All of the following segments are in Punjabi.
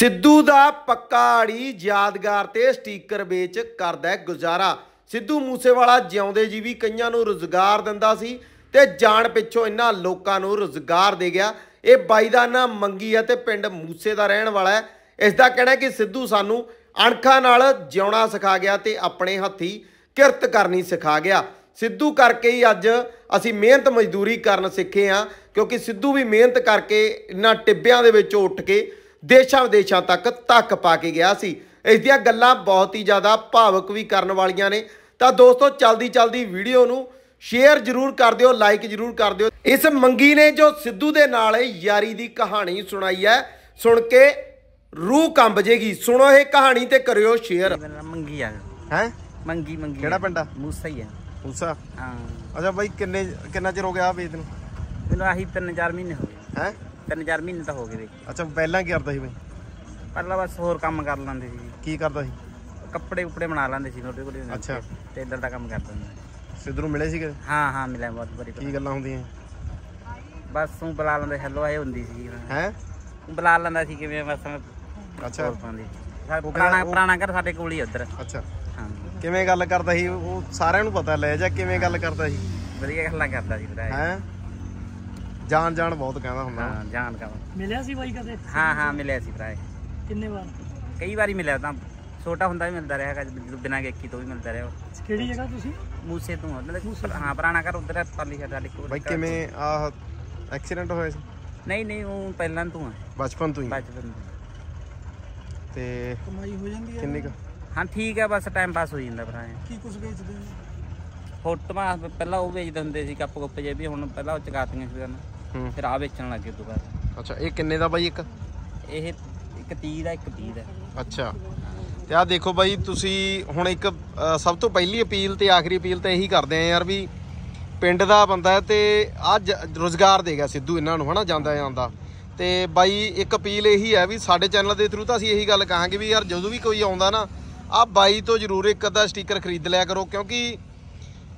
ਸਿੱਧੂ ਦਾ ਪੱਕਾੜੀ ਯਾਦਗਾਰ ਤੇ ਸਟicker ਵੇਚ ਕਰਦਾ ਗੁਜ਼ਾਰਾ ਸਿੱਧੂ ਮੂਸੇਵਾਲਾ ਜਿਉਂਦੇ ਜੀ ਵੀ ਕਈਆਂ ਨੂੰ ਰੋਜ਼ਗਾਰ ਦਿੰਦਾ ਸੀ ਤੇ ਜਾਣ ਪਿੱਛੋਂ ਇਹਨਾਂ ਲੋਕਾਂ ਨੂੰ ਰੋਜ਼ਗਾਰ ਦੇ ਗਿਆ ਇਹ ਬਾਈ ਦਾ ਨਾਮ ਮੰਗੀ ਹੈ ਤੇ ਪਿੰਡ ਮੂਸੇ ਦਾ ਰਹਿਣ ਵਾਲਾ ਹੈ ਇਸ ਦਾ ਕਹਿਣਾ ਕਿ ਸਿੱਧੂ ਸਾਨੂੰ ਅਣਖਾਂ ਨਾਲ ਜਿਉਣਾ ਸਿਖਾ ਗਿਆ ਤੇ ਆਪਣੇ ਹੱਥੀ ਕਿਰਤ ਕਰਨੀ ਸਿਖਾ ਗਿਆ ਸਿੱਧੂ ਕਰਕੇ ਹੀ ਅੱਜ ਅਸੀਂ ਮਿਹਨਤ ਮਜ਼ਦੂਰੀ ਕਰਨ ਸਿੱਖੇ ਆ ਕਿਉਂਕਿ ਸਿੱਧੂ ਵੀ ਮਿਹਨਤ ਕਰਕੇ ਇਨ੍ਹਾਂ ਟਿੱਬਿਆਂ ਦੇ ਵਿੱਚੋਂ ਉੱਠ ਕੇ ਦੇਸ਼ਾਂ ਵਿਦੇਸ਼ਾਂ ਤੱਕ ਧੱਕ ਪਾ ਕੇ ਗਿਆ ਸੀ ਇਸ ਦੀਆਂ ਗੱਲਾਂ ਬਹੁਤ ਹੀ ਜ਼ਿਆਦਾ ਭਾਵਕ ਵੀ ਕਰਨ ਵਾਲੀਆਂ ਨੇ ਤਾਂ ਦੋਸਤੋ ਚਲਦੀ ਚਲਦੀ ਵੀਡੀਓ ਨੂੰ ਸ਼ੇਅਰ ਜ਼ਰੂਰ ਕਰ ਦਿਓ ਲਾਈਕ ਜ਼ਰੂਰ ਕਰ ਦਿਓ ਇਸ ਮੰਗੀ ਨੇ ਜੋ ਸਿੱਧੂ ਦੇ ਨਾਲ ਯਾਰੀ ਦੀ ਕਹਾਣੀ ਸੁਣਾਈ ਹੈ ਸੁਣ ਕੇ ਰੂਹ ਕੰਬ ਜੇਗੀ ਸੁਣੋ ਇਹ ਕਹਾਣੀ ਤੇ ਕਰਿਓ ਸ਼ੇਅਰ ਮੰਗੀ ਆ ਹੈ ਮੰਗੀ ਮੰਗੀ ਕਿਹੜਾ ਪਿੰਡਾ ਮੂਸਾ ਹੀ ਆ ਮੂਸਾ ਹਾਂ ਅੱਛਾ ਬਾਈ ਕਿੰਨੇ ਕਿੰਨਾ ਚਿਰ ਹੋ ਗਿਆ ਆ ਵੇਦ ਨੂੰ ਮੈਨੂੰ ਆਹੀ 3-4 ਮਹੀਨੇ ਹੋ ਗਏ ਹੈ ਤਿੰਨ ਚਾਰ ਮਹੀਨੇ ਤਾਂ ਹੋ ਗਏ ਬਈ ਅੱਛਾ ਪਹਿਲਾਂ ਕੀ ਕਰਦਾ ਸੀ ਬਈ ਪਹਿਲਾਂ ਬਸ ਹੋਰ ਕੰਮ ਕਰ ਲੈਂਦੇ ਸੀ ਕੀ ਕਰਦਾ ਸੀ ਕੱਪੜੇ ਉਪੜੇ ਬਣਾ ਲੈਂਦੇ ਸੀ ਛੋਟੇ ਕੋਲੇ ਅੱਛਾ। ਟੇਲਰ ਦਾ ਕੰਮ ਕਰਦਾ ਹੁੰਦਾ ਸੀ। ਸਿੱਧੂ ਮਿਲੇ ਸੀਗੇ ਹਾਂ ਹਾਂ ਮਿਲਿਆ ਬਹੁਤ ਬਰੀ ਕੀ ਗੱਲਾਂ ਹੁੰਦੀਆਂ ਬਸ ਤੂੰ ਬੁਲਾ ਲੈਂਦੇ ਹੈਲੋ ਆਏ ਹੁੰਦੀ ਸੀ ਹੈ ਬੁਲਾ ਲੈਂਦਾ ਸੀ ਕਿਵੇਂ ਬਸ ਅੱਛਾ ਹੋਰ ਪਾਉਂਦੀ ਪੁਰਾਣਾ ਪੁਰਾਣਾ ਘਰ ਸਾਡੇ ਕੋਲ ਹੀ ਉੱਧਰ ਅੱਛਾ ਹਾਂ ਕਿਵੇਂ ਗੱਲ ਕਰਦਾ ਸੀ ਉਹ ਸਾਰਿਆਂ ਨੂੰ ਪਤਾ ਲੈ ਜਾ ਕਿਵੇਂ ਗੱਲ ਕਰਦਾ ਸੀ ਵਧੀਆ ਗੱਲਾਂ ਕਰਦਾ ਸੀ ਵੀਰਾ ਹੈ ਜਾਣ ਜਾਣ ਬਹੁਤ ਕਹਿੰਦਾ ਹੁੰਦਾ ਹਾਂ ਜਾਣ ਕਹਿੰਦਾ ਮਿਲਿਆ ਸੀ ਬਾਈ ਕਦੇ ਹਾਂ ਹਾਂ ਮਿਲਿਆ ਸੀ ਭਰਾਏ ਕਿੰਨੇ ਵਾਰ ਕਈ ਵਾਰੀ ਮਿਲਿਆ ਤਾਂ ਛੋਟਾ ਹੁੰਦਾ ਵੀ ਮਿਲਦਾ ਰਿਹਾ ਜਦੋਂ ਬਿਨਾਂ ਗੇਕੀ ਤੋਂ ਵੀ ਮਿਲਦਾ ਰਿਹਾ ਕਿਹੜੀ ਜਗ੍ਹਾ ਤੁਸੀਂ ਮੂਸੇ ਤੋਂ ਮਤਲਬ ਹਾਂ ਪੁਰਾਣਾ ਘਰ ਉਧਰ ਪਾਲੀ ਸਾਈਡ ਵਾਲੀ ਕੋਲ ਬਾਈ ਕਿਵੇਂ ਆਹ ਐਕਸੀਡੈਂਟ ਹੋਇਆ ਸੀ ਨਹੀਂ ਨਹੀਂ ਉਹ ਪਹਿਲਾਂ ਤੋਂ ਆ ਬਚਪਨ ਤੋਂ ਹੀ ਬਚਪਨ ਤੋਂ ਤੇ ਕਮਾਈ ਹੋ ਜਾਂਦੀ ਹੈ ਕਿੰਨੀ ਕ ਹਾਂ ਠੀਕ ਹੈ ਬਸ ਟਾਈਮ ਪਾਸ ਹੋ ਜਾਂਦਾ ਭਰਾਏ ਕੀ ਕੁਝ ਵੇਚਦੇ ਹੋ ਫੋਟੋਆਂ ਪਹਿਲਾਂ ਉਹ ਵੇਚਦੇ ਹੁੰਦੇ ਸੀ ਕੱਪ ਕੁੱਪ ਜੇ ਵੀ ਹੁਣ ਪਹਿਲਾਂ ਉਹ ਚਗਾਤੀਆਂ ਸੀ ਉਹਨਾਂ ਫਿਰ ਆ ਵੇਚਣ ਲੱਗੇ ਦੁਬਾਰਾ ਅੱਛਾ ਇਹ ਕਿੰਨੇ ਦਾ ਬਾਈ ਇੱਕ ਇਹ ਇੱਕ 30 ਦਾ ਇੱਕ 20 ਦਾ ਅੱਛਾ ਤੇ ਆ ਦੇਖੋ ਬਾਈ ਤੁਸੀਂ ਹੁਣ ਇੱਕ ਸਭ ਤੋਂ ਪਹਿਲੀ ਅਪੀਲ ਤੇ ਆਖਰੀ ਅਪੀਲ ਤਾਂ ਇਹੀ ਕਰਦੇ ਆ ਯਾਰ ਵੀ ਪਿੰਡ ਦਾ ਬੰਦਾ ਹੈ ਤੇ ਅੱਜ ਰੋਜ਼ਗਾਰ ਦੇਗਾ ਸਿੱਧੂ ਇਹਨਾਂ ਨੂੰ ਹਨਾ ਜਾਂਦਾ ਜਾਂਦਾ ਤੇ ਬਾਈ ਇੱਕ ਅਪੀਲ ਇਹੀ ਹੈ ਵੀ ਸਾਡੇ ਚੈਨਲ ਦੇ ਥਰੂ ਤਾਂ ਅਸੀਂ ਇਹੀ ਗੱਲ ਕਹਾਂਗੇ ਵੀ ਯਾਰ ਜਦੋਂ ਵੀ ਕੋਈ ਆਉਂਦਾ ਨਾ ਆ ਬਾਈ ਤੋਂ ਜ਼ਰੂਰ ਇੱਕ ਅੱਧਾ ਸਟicker ਖਰੀਦ ਲਿਆ ਕਰੋ ਕਿਉਂਕਿ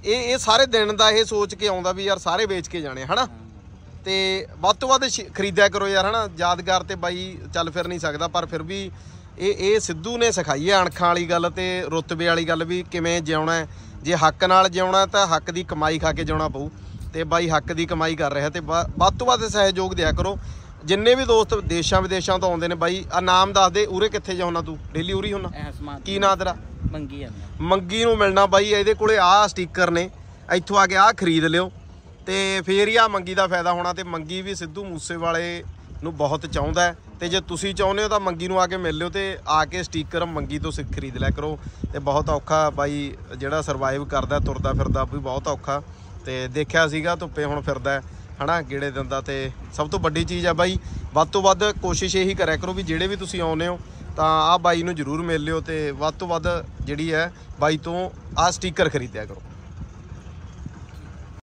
ਇਹ ਇਹ ਸਾਰੇ ਦਿਨ ਦਾ ਇਹ ਸੋਚ ਕੇ ਆਉਂਦਾ ਵੀ ਯਾਰ ਸਾਰੇ ਵੇਚ ਕੇ ਜਾਣੇ ਹਨਾ ਤੇ ਵੱਧ ਤੋਂ ਵੱਧ ਖਰੀਦਿਆ ਕਰੋ ਯਾਰ ਹਨਾ ਯਾਦਗਾਰ ਤੇ ਬਾਈ ਚੱਲ ਫਿਰ ਨਹੀਂ ਸਕਦਾ ਪਰ ਫਿਰ ਵੀ ਇਹ ਇਹ ਸਿੱਧੂ ਨੇ ਸਿਖਾਈ ਹੈ ਅਣਖਾਂ ਵਾਲੀ ਗੱਲ ਤੇ ਰੁਤਬੇ ਵਾਲੀ ਗੱਲ ਵੀ ਕਿਵੇਂ ਜਿਉਣਾ ਹੈ ਜੇ ਹੱਕ ਨਾਲ ਜਿਉਣਾ ਤਾਂ ਹੱਕ ਦੀ ਕਮਾਈ ਖਾ ਕੇ ਜਿਉਣਾ ਪਊ ਤੇ ਬਾਈ ਹੱਕ ਦੀ ਕਮਾਈ ਕਰ ਰਿਹਾ ਤੇ ਵੱਧ ਤੋਂ ਵੱਧ ਸਹਿਯੋਗ ਦਿਆ ਕਰੋ ਜਿੰਨੇ ਵੀ ਦੋਸਤ ਦੇਸ਼ਾਂ ਵਿਦੇਸ਼ਾਂ ਤੋਂ ਆਉਂਦੇ ਨੇ ਬਾਈ ਆ ਨਾਮ ਦੱਸ ਦੇ ਉਰੇ ਕਿੱਥੇ ਜਾਉਣਾ ਤੂੰ ਡੇਲੀ ਉਰੀ ਹੁੰਨਾ ਕੀ ਨਾਂ ਤੇਰਾ ਮੰਗੀ ਆ ਮੰਗੀ ਨੂੰ ਮਿਲਣਾ ਬਾਈ ਇਹਦੇ ਕੋਲੇ ਆ ਸਟicker ਨੇ ਇੱਥੋਂ ਆ ਕੇ ਆ ਖਰੀਦ ਲਿਓ ਤੇ ਫੇਰ ਹੀ ਆ ਮੰਗੀ ਦਾ ਫਾਇਦਾ ਹੋਣਾ ਤੇ ਮੰਗੀ ਵੀ ਸਿੱਧੂ ਮੂਸੇਵਾਲੇ ਨੂੰ ਬਹੁਤ ਚਾਹੁੰਦਾ ਤੇ ਜੇ ਤੁਸੀਂ ਚਾਹੁੰਦੇ ਹੋ ਤਾਂ ਮੰਗੀ ਨੂੰ ਆ ਕੇ ਮਿਲ ਲਿਓ ਤੇ ਆ ਕੇ ਸਟicker ਮੰਗੀ ਤੋਂ ਸਿੱਖ ਖਰੀਦ ਲਿਆ ਕਰੋ ਤੇ ਬਹੁਤ ਔਖਾ ਬਾਈ ਜਿਹੜਾ ਸਰਵਾਈਵ ਕਰਦਾ ਤੁਰਦਾ ਫਿਰਦਾ ਵੀ ਬਹੁਤ ਔਖਾ ਤੇ ਦੇਖਿਆ ਸੀਗਾ ਧੁੱਪੇ ਹੁਣ ਫਿਰਦਾ ਹਨਾ ਗੇੜੇ ਦਿੰਦਾ ਤੇ ਸਭ ਤੋਂ ਵੱਡੀ ਚੀਜ਼ ਆ ਬਾਈ ਵੱਧ ਤੋਂ ਵੱਧ ਕੋਸ਼ਿਸ਼ ਇਹੀ ਕਰਿਆ ਕਰੋ ਵੀ ਜਿਹੜੇ ਵੀ ਤੁਸੀਂ ਆਉਨੇ ਹੋ ਤਾਂ ਆ ਬਾਈ ਨੂੰ ਜਰੂਰ ਮਿਲ ਲਿਓ ਤੇ ਵੱਧ ਤੋਂ ਵੱਧ ਜਿਹੜੀ ਹੈ ਬਾਈ ਤੋਂ ਆ ਸਟicker ਖਰੀਦਿਆ ਕਰੋ